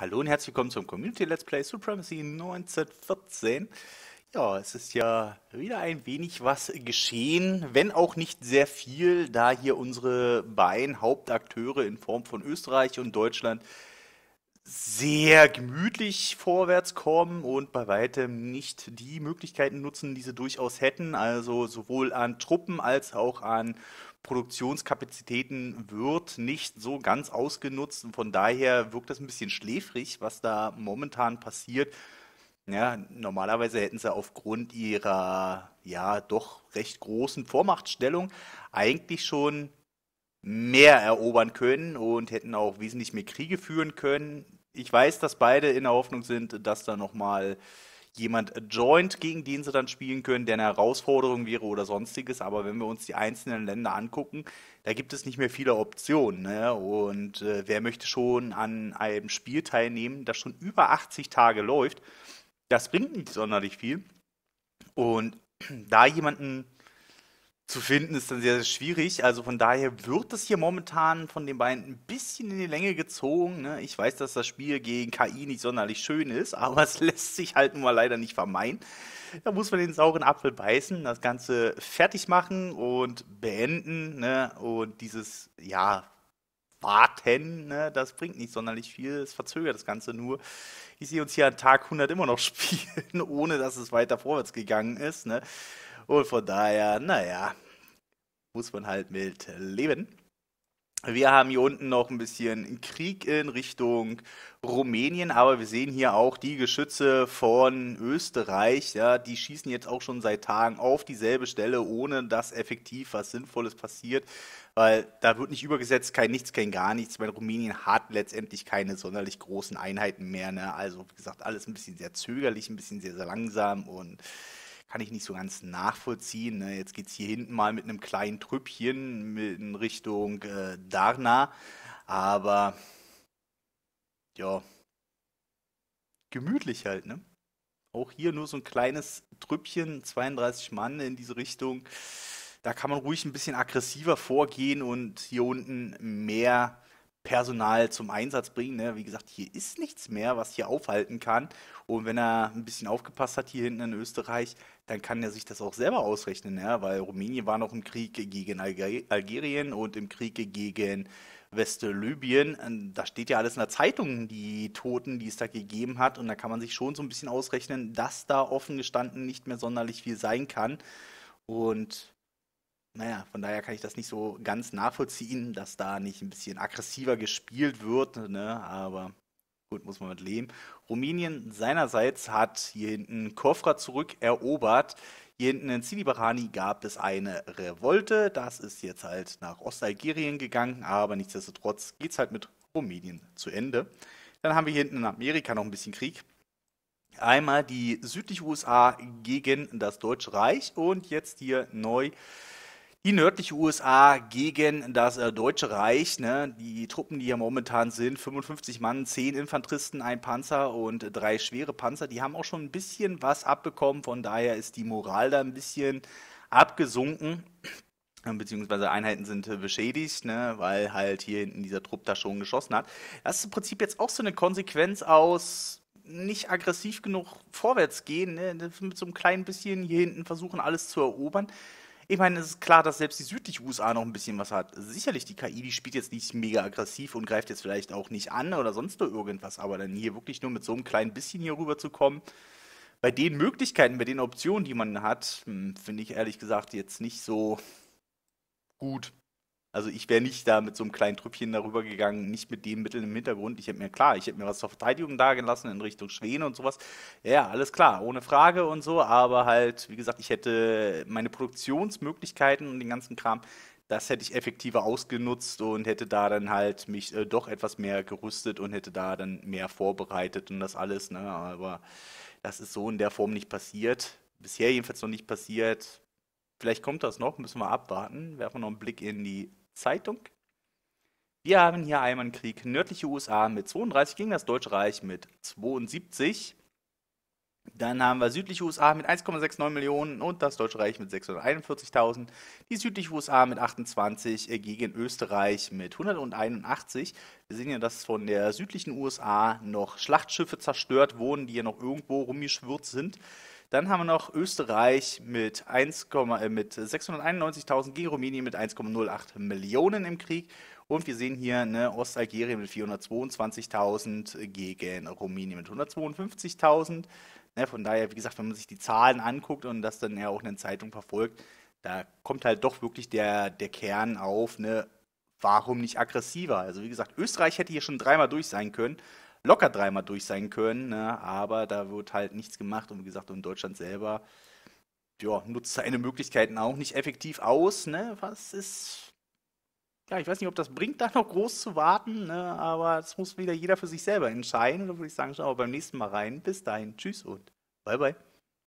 Hallo und herzlich willkommen zum Community Let's Play Supremacy 1914. Ja, es ist ja wieder ein wenig was geschehen, wenn auch nicht sehr viel, da hier unsere beiden Hauptakteure in Form von Österreich und Deutschland sehr gemütlich vorwärts kommen und bei weitem nicht die Möglichkeiten nutzen, die sie durchaus hätten. Also sowohl an Truppen als auch an Produktionskapazitäten wird nicht so ganz ausgenutzt. Und von daher wirkt das ein bisschen schläfrig, was da momentan passiert. Ja, normalerweise hätten sie aufgrund ihrer ja doch recht großen Vormachtstellung eigentlich schon mehr erobern können und hätten auch wesentlich mehr Kriege führen können. Ich weiß, dass beide in der Hoffnung sind, dass da nochmal jemand joint, gegen den sie dann spielen können, der eine Herausforderung wäre oder sonstiges. Aber wenn wir uns die einzelnen Länder angucken, da gibt es nicht mehr viele Optionen. Ne? Und äh, wer möchte schon an einem Spiel teilnehmen, das schon über 80 Tage läuft? Das bringt nicht sonderlich viel. Und da jemanden zu finden ist dann sehr, sehr schwierig. Also von daher wird das hier momentan von den beiden ein bisschen in die Länge gezogen. Ne? Ich weiß, dass das Spiel gegen KI nicht sonderlich schön ist, aber es lässt sich halt nun mal leider nicht vermeiden. Da muss man den sauren Apfel beißen, das Ganze fertig machen und beenden. Ne? Und dieses, ja, Warten, ne? das bringt nicht sonderlich viel. Es verzögert das Ganze nur. Ich sehe uns hier an Tag 100 immer noch spielen, ohne dass es weiter vorwärts gegangen ist. Ne? Und von daher, naja, muss man halt mit leben. Wir haben hier unten noch ein bisschen Krieg in Richtung Rumänien, aber wir sehen hier auch die Geschütze von Österreich. Ja, die schießen jetzt auch schon seit Tagen auf dieselbe Stelle, ohne dass effektiv was Sinnvolles passiert, weil da wird nicht übergesetzt, kein nichts, kein gar nichts. Weil Rumänien hat letztendlich keine sonderlich großen Einheiten mehr. Ne? Also wie gesagt, alles ein bisschen sehr zögerlich, ein bisschen sehr, sehr langsam und kann ich nicht so ganz nachvollziehen. Ne? Jetzt geht es hier hinten mal mit einem kleinen Trüppchen in Richtung äh, Darna. Aber ja, gemütlich halt, ne? Auch hier nur so ein kleines Trüppchen, 32 Mann in diese Richtung. Da kann man ruhig ein bisschen aggressiver vorgehen und hier unten mehr Personal zum Einsatz bringen. Ne? Wie gesagt, hier ist nichts mehr, was hier aufhalten kann. Und wenn er ein bisschen aufgepasst hat hier hinten in Österreich, dann kann er sich das auch selber ausrechnen, ja? weil Rumänien war noch im Krieg gegen Algerien und im Krieg gegen Westlibyen. Da steht ja alles in der Zeitung, die Toten, die es da gegeben hat. Und da kann man sich schon so ein bisschen ausrechnen, dass da offen gestanden nicht mehr sonderlich viel sein kann. Und naja, von daher kann ich das nicht so ganz nachvollziehen, dass da nicht ein bisschen aggressiver gespielt wird, ne? aber gut, muss man mit leben. Rumänien seinerseits hat hier hinten Kofra zurückerobert. Hier hinten in Silibarani gab es eine Revolte. Das ist jetzt halt nach Ostalgerien gegangen, aber nichtsdestotrotz geht es halt mit Rumänien zu Ende. Dann haben wir hier hinten in Amerika noch ein bisschen Krieg. Einmal die südliche USA gegen das Deutsche Reich und jetzt hier neu die nördliche USA gegen das äh, Deutsche Reich. Ne? Die Truppen, die hier momentan sind, 55 Mann, 10 Infanteristen, ein Panzer und äh, drei schwere Panzer, die haben auch schon ein bisschen was abbekommen. Von daher ist die Moral da ein bisschen abgesunken. Beziehungsweise Einheiten sind äh, beschädigt, ne, weil halt hier hinten dieser Trupp da schon geschossen hat. Das ist im Prinzip jetzt auch so eine Konsequenz aus, nicht aggressiv genug vorwärts gehen, ne? mit so einem kleinen bisschen hier hinten versuchen, alles zu erobern. Ich meine, es ist klar, dass selbst die südliche USA noch ein bisschen was hat. Sicherlich, die KI, die spielt jetzt nicht mega aggressiv und greift jetzt vielleicht auch nicht an oder sonst nur irgendwas, aber dann hier wirklich nur mit so einem kleinen bisschen hier rüber zu kommen, bei den Möglichkeiten, bei den Optionen, die man hat, hm, finde ich ehrlich gesagt jetzt nicht so gut. Also ich wäre nicht da mit so einem kleinen Trüppchen darüber gegangen, nicht mit den Mitteln im Hintergrund. Ich hätte mir klar, ich hätte mir was zur Verteidigung dagelassen lassen in Richtung Schweden und sowas. Ja, alles klar, ohne Frage und so, aber halt, wie gesagt, ich hätte meine Produktionsmöglichkeiten und den ganzen Kram, das hätte ich effektiver ausgenutzt und hätte da dann halt mich äh, doch etwas mehr gerüstet und hätte da dann mehr vorbereitet und das alles, ne? Aber das ist so in der Form nicht passiert. Bisher jedenfalls noch nicht passiert. Vielleicht kommt das noch, müssen wir abwarten. Werfen wir noch einen Blick in die Zeitung. Wir haben hier einmal einen Krieg. Nördliche USA mit 32 gegen das Deutsche Reich mit 72. Dann haben wir südliche USA mit 1,69 Millionen und das Deutsche Reich mit 641.000. Die südliche USA mit 28 äh, gegen Österreich mit 181. Wir sehen ja, dass von der südlichen USA noch Schlachtschiffe zerstört wurden, die ja noch irgendwo rumgeschwürzt sind. Dann haben wir noch Österreich mit, äh, mit 691.000 gegen Rumänien mit 1,08 Millionen im Krieg. Und wir sehen hier ne, Ostalgerien mit 422.000 gegen Rumänien mit 152.000. Ne, von daher, wie gesagt, wenn man sich die Zahlen anguckt und das dann ja auch in den Zeitungen verfolgt, da kommt halt doch wirklich der, der Kern auf, ne, warum nicht aggressiver? Also wie gesagt, Österreich hätte hier schon dreimal durch sein können, locker dreimal durch sein können, ne? aber da wird halt nichts gemacht und wie gesagt, und Deutschland selber ja, nutzt seine Möglichkeiten auch nicht effektiv aus, ne? was ist... Ja, ich weiß nicht, ob das bringt, da noch groß zu warten, ne? aber das muss wieder jeder für sich selber entscheiden. Und dann würde ich sagen, schau beim nächsten Mal rein. Bis dahin, tschüss und bye bye.